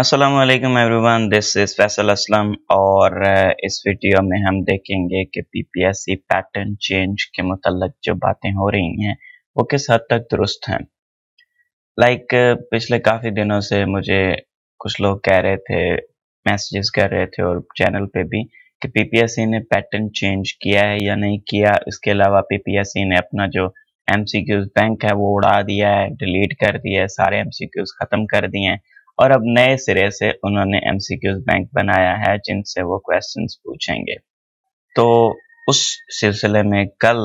Aslam everyone this is Faisal Aslam और uh, इस वीडियो में हम देखेंगे कि P P S C pattern change के मतलब जो बातें हो रही हैं वो किस हद तक दुरुस्त हैं लाइक like, uh, पिछले काफ़ी दिनों से मुझे कुछ लोग कह रहे थे मैसेजेस कर रहे थे और चैनल पे भी कि पी पी एस सी ने पैटर्न चेंज किया है या नहीं किया इसके अलावा पी पी एस सी ने अपना जो एम सी क्यूज बैंक है वो उड़ा दिया है डिलीट कर दिया है सारे एम सी क्यूज ख़त्म कर दिए हैं और अब नए सिरे से उन्होंने एम बैंक बनाया है जिनसे वो क्वेश्चन पूछेंगे तो उस सिलसिले में कल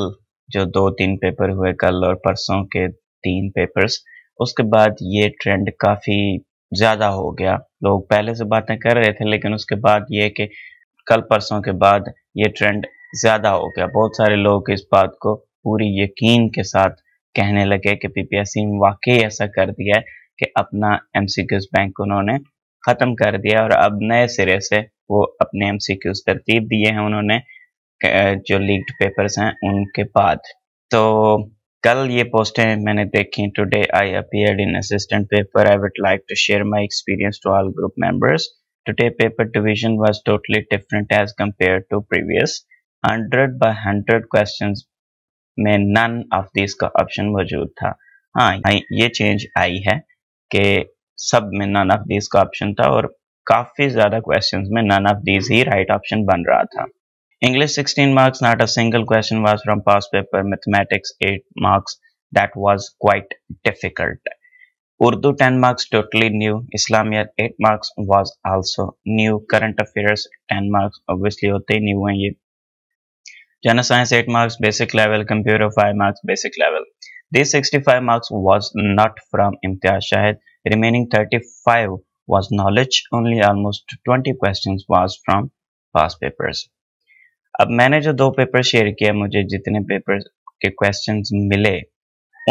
जो दो तीन पेपर हुए कल और परसों के तीन पेपर्स उसके बाद ये ट्रेंड काफ़ी ज़्यादा हो गया लोग पहले से बातें कर रहे थे लेकिन उसके बाद ये कि कल परसों के बाद ये ट्रेंड ज़्यादा हो गया बहुत सारे लोग इस बात को पूरी यकीन के साथ कहने लगे कि पीपीएससी ने वाकई ऐसा कर दिया है कि अपना एम बैंक उन्होंने ख़त्म कर दिया और अब नए सिरे से वो अपने एम सी तरतीब दिए हैं उन्होंने जो लीक्ड पेपर्स हैं उनके बाद तो कल ये पोस्टें मैंने देखी today I appeared in assistant paper I would like to share my experience to all group members today paper division was totally different as compare to previous hundred by hundred questions में none of this का option मौजूद था हाँ ये change आई है के सब में नन ऑफ दीज का ऑप्शन था और काफ़ी ज़्यादा क्वेश्चंस में नन ऑफ दीज ही राइट ऑप्शन बन रहा था English 16 marks not a single question was from past paper mathematics 8 marks that was quite difficult Urdu 10 marks totally new Islamia 8 marks was also new current affairs 10 marks obviously होते new हैं ये general science 8 marks basic level computer 5 marks basic level These 65 marks was not from Imtiaz Shahid. Remaining 35 was knowledge. Only almost 20 questions was from past papers. अब मैंने जो दो paper share किया मुझे जितने पेपर के क्वेश्चंस मिले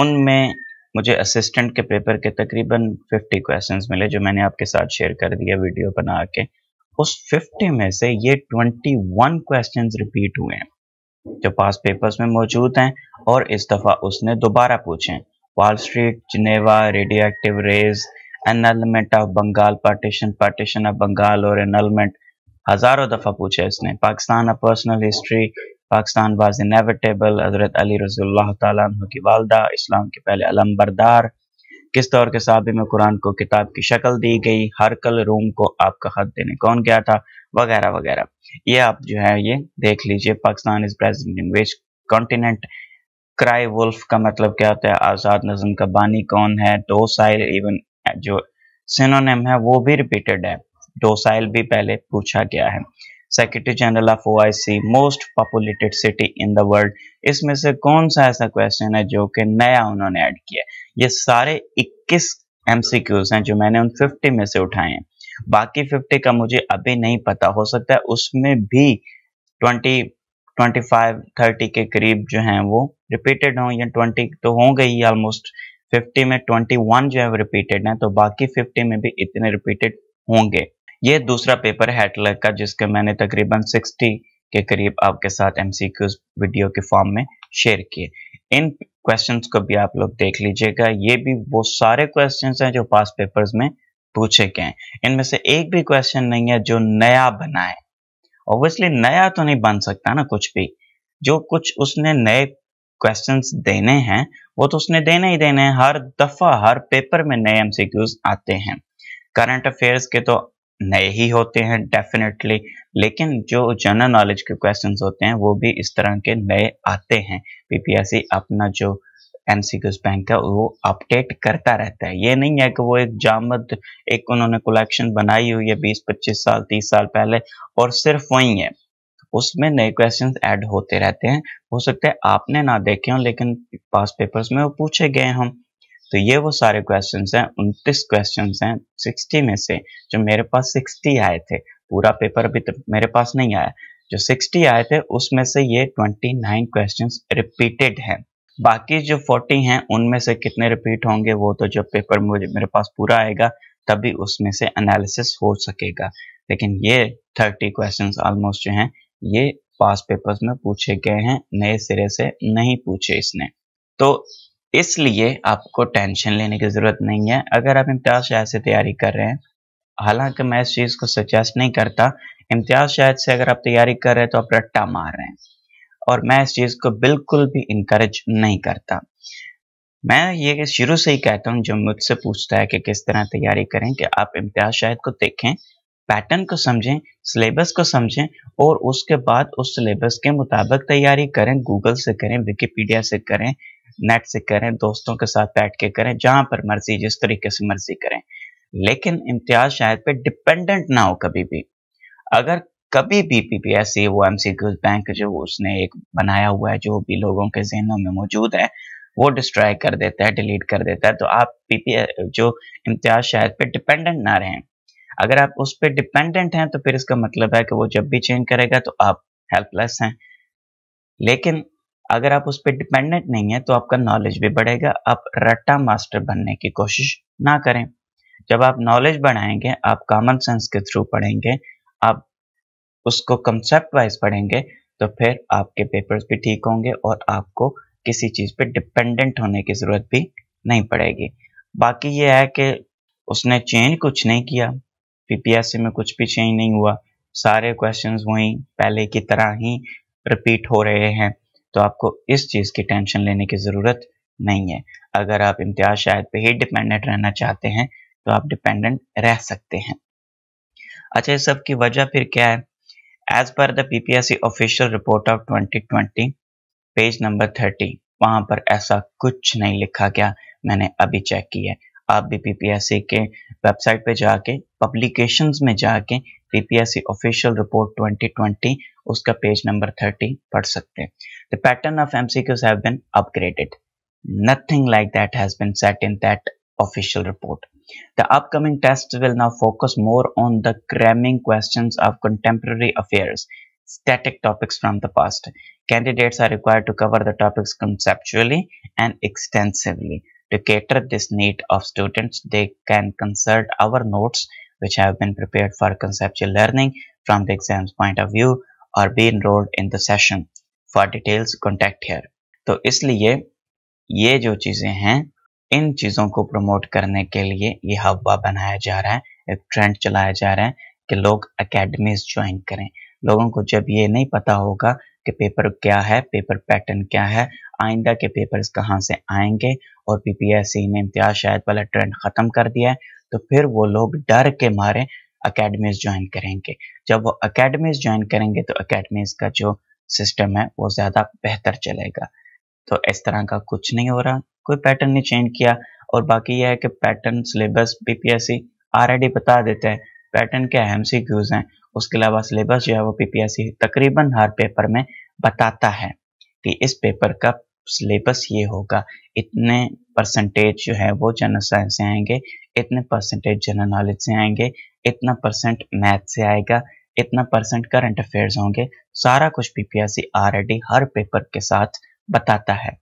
उनमें मुझे असिस्टेंट के पेपर के तकरीबन 50 क्वेश्चंस मिले जो मैंने आपके साथ शेयर कर दिया वीडियो बना के उस 50 में से ये 21 क्वेश्चंस रिपीट हुए हैं जो पास पेपर्स में मौजूद हैं और इस दफ़ा उसने दोबारा पूछे Wall Street Geneva radio active rays annulment of Bengal partition partition of Bengal और एनलमेंट हज़ारों दफ़ा पूछे इसने Pakistan of personal history Pakistan was inevitable Hazrat Ali रजील्ला तु की वालदा इस्लाम के पहले अलम बरदार किस तौर के साहबे में कुरान को किताब की शक्ल दी गई हर कल रूम को आपका खत देने कौन गया था वगैरह वगैरह ये आप जो है ये देख लीजिए Pakistan is present in which continent cry wolf का मतलब क्या होता है आजाद नजम का बानी कौन है डोसाइल इवन जो सिनोनिम है वो भी रिपीटेड है डोसाइल भी पहले पूछा गया है secretary general of O most populated city in the world इसमें से कौन सा ऐसा क्वेश्चन है जो कि नया उन्होंने ऐड किया ये सारे 21 एमसीक्यूज हैं जो मैंने उन 50 में से उठाए हैं बाकी फिफ्टी का मुझे अभी नहीं पता हो सकता है उसमें भी ट्वेंटी ट्वेंटी फाइव थर्टी के करीब जो है वो रिपीटेड हों या ट्वेंटी तो हो गई ऑलमोस्ट फिफ्टी में ट्वेंटी वन जो है वो रिपीटेड है तो बाकी फिफ्टी में भी इतने रिपीटेड होंगे ये दूसरा पेपर है हेटलर का जिसके मैंने तकरीबन सिक्सटी के करीब आपके साथ एम वीडियो के फॉर्म में शेयर किए इन क्वेश्चंस को भी आप लोग देख लीजिएगा ये भी वो सारे क्वेश्चंस हैं जो पास पेपर्स में पूछे गए इनमें से एक भी क्वेश्चन नहीं है जो नया बना है ऑब्वियसली नया तो नहीं बन सकता ना कुछ भी जो कुछ उसने नए क्वेश्चंस देने हैं वो तो उसने देने ही देने हैं हर दफा हर पेपर में नए एमसीक्यूज आते हैं करंट अफेयर्स के तो नए ही होते हैं डेफिनेटली लेकिन जो जनरल नॉलेज के क्वेश्चंस होते हैं वो भी इस तरह के नए आते हैं पीपीएससी अपना जो एनसीक्यूज बैंक का वो अपडेट करता रहता है ये नहीं है कि वो एक जामद एक उन्होंने कलेक्शन बनाई हुई है बीस पच्चीस साल तीस साल पहले और सिर्फ वही है उसमें नए क्वेश्चन ऐड होते रहते हैं हो सकता है आपने ना देखे हो लेकिन पास पेपर्स में वो पूछे गए हम तो ये वो सारे क्वेश्चन हैं उनतीस क्वेश्चन हैं सिक्सटी में से जो मेरे पास सिक्सटी आए थे पूरा पेपर अभी तो मेरे पास नहीं आया जो सिक्सटी आए थे उसमें से ये ट्वेंटी नाइन रिपीटेड हैं बाकी जो फोर्टी हैं उनमें से कितने रिपीट होंगे वो तो जब पेपर मुझे मेरे पास पूरा आएगा तभी उसमें से एनालिसिस हो सकेगा लेकिन ये थर्टी क्वेश्चन ऑलमोस्ट जो हैं ये पास पेपर्स में पूछे गए हैं नए सिरे से नहीं पूछे इसने तो इसलिए आपको टेंशन लेने की ज़रूरत नहीं है अगर आप इम्तियाज शायद से तैयारी कर रहे हैं हालांकि मैं इस चीज़ को सजेस्ट नहीं करता इम्तियाज शायद से अगर आप तैयारी कर रहे हैं तो आप रट्टा मार रहे हैं और मैं इस चीज़ को बिल्कुल भी इंकरेज नहीं करता मैं ये शुरू से ही कहता हूँ जो मुझसे पूछता है कि किस तरह तैयारी करें कि आप इम्तियाज शायद को देखें पैटर्न को समझें सिलेबस को समझें और उसके बाद उस सिलेबस के मुताबिक तैयारी करें गूगल से करें विकीपीडिया से करें नेट से करें दोस्तों के साथ बैठ के करें जहां पर मर्जी जिस तरीके से मर्जी करें लेकिन इम्तियाज शायद पे डिपेंडेंट ना हो कभी भी अगर कभी भी पीपीएस सी वो बैंक जो उसने एक बनाया हुआ है जो भी लोगों के जहनों में मौजूद है वो डिस्ट्रॉय कर देता है डिलीट कर देता है तो आप पीपी जो इम्तियाज शायद पे डिपेंडेंट ना रहें अगर आप उस पर डिपेंडेंट हैं तो फिर इसका मतलब है कि वो जब भी चेंज करेगा तो आप हेल्पलेस हैं लेकिन अगर आप उस पर डिपेंडेंट नहीं है तो आपका नॉलेज भी बढ़ेगा आप रट्टा मास्टर बनने की कोशिश ना करें जब आप नॉलेज बढ़ाएंगे आप कॉमन सेंस के थ्रू पढ़ेंगे आप उसको कंसेप्ट वाइज पढ़ेंगे तो फिर आपके पेपर्स भी ठीक होंगे और आपको किसी चीज़ पे डिपेंडेंट होने की ज़रूरत भी नहीं पड़ेगी बाकी ये है कि उसने चेंज कुछ नहीं किया पीपीएससी में कुछ भी चेंज नहीं हुआ सारे क्वेश्चंस वहीं पहले की तरह ही रिपीट हो रहे हैं तो आपको इस चीज़ की टेंशन लेने की ज़रूरत नहीं है अगर आप इम्तिहाज शायद पे ही डिपेंडेंट रहना चाहते हैं तो आप डिपेंडेंट रह सकते हैं अच्छा इस सब की वजह फिर क्या है as per the PPSC official report of 2020 page number 30 वहां पर ऐसा कुछ नहीं लिखा गया मैंने अभी चेक किया आप भी पीपीएससी के वेबसाइट पे जाके पब्लिकेशंस में जाके पीपीएससी ऑफिशियल रिपोर्ट 2020 उसका पेज नंबर 30 पढ़ सकते हैं the pattern of MCQs have been upgraded nothing like that has been set in that official report The upcoming tests will now focus more on the cramming questions of contemporary affairs, static topics from the past. Candidates are required to cover the topics conceptually and extensively. To cater this need of students, they can consult our notes which have been prepared for conceptual learning from the exam's point of view or be enrolled in the session. For details, contact here. तो इसलिए ये जो चीज़ें हैं इन चीज़ों को promote करने के लिए ये हवा बनाया जा रहा है एक ट्रेंड चलाया जा रहा है कि लोग अकेडमीज ज्वाइन करें लोगों को जब ये नहीं पता होगा कि पेपर क्या है पेपर पैटर्न क्या है आइंदा के पेपर्स कहाँ से आएंगे और पीपीएससी ने इम्तिया शायद वाला ट्रेंड ख़त्म कर दिया है तो फिर वो लोग डर के मारे अकेडमीज ज्वाइन करेंगे जब वो अकेडमीज ज्वाइन करेंगे तो अकेडमीज का जो सिस्टम है वो ज़्यादा बेहतर चलेगा तो इस तरह का कुछ नहीं हो रहा कोई पैटर्न नहीं चेंज किया और बाकी यह है कि पैटर्न सिलेबस पीपीएससी ऑलरेडी बता देते हैं पैटर्न के अहम सी क्यूज हैं उसके अलावा सिलेबस जो है वो पीपीएससी तकरीबन हर पेपर में बताता है कि इस पेपर का सिलेबस ये होगा इतने परसेंटेज जो है वो जनरल साइंस से आएंगे इतने परसेंटेज जनरल नॉलेज से आएंगे इतना परसेंट मैथ से आएगा इतना परसेंट करंट अफेयर्स होंगे सारा कुछ पीपीएससी ऑलरेडी हर पेपर के साथ बताता है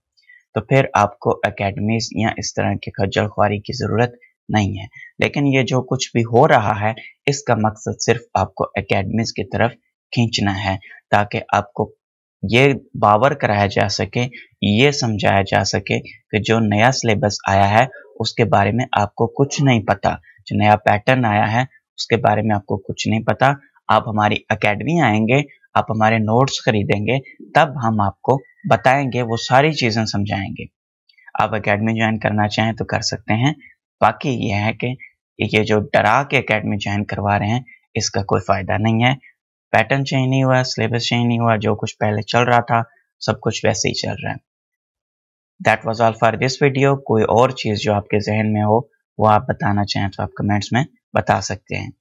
तो फिर आपको अकेडमीज या इस तरह की खजल खुआरी की ज़रूरत नहीं है लेकिन ये जो कुछ भी हो रहा है इसका मकसद सिर्फ आपको अकेडमीज की तरफ खींचना है ताकि आपको ये बावर कराया जा सके ये समझाया जा सके कि जो नया सिलेबस आया है उसके बारे में आपको कुछ नहीं पता जो नया पैटर्न आया है उसके बारे में आपको कुछ नहीं पता आप हमारी अकेडमी आएंगे आप हमारे नोट्स खरीदेंगे तब हम आपको बताएंगे वो सारी चीज़ें समझाएंगे आप अकेडमी ज्वाइन करना चाहें तो कर सकते हैं बाकी यह है कि ये जो डरा के अकेडमी ज्वाइन करवा रहे हैं इसका कोई फ़ायदा नहीं है पैटर्न चेंज नहीं हुआ सिलेबस चेंज नहीं हुआ जो कुछ पहले चल रहा था सब कुछ वैसे ही चल रहा है that was all for this video कोई और चीज़ जो आपके जहन में हो वो आप बताना चाहें तो आप कमेंट्स में बता सकते हैं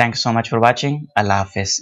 thank you so much for watching अल्लाह हाफिज़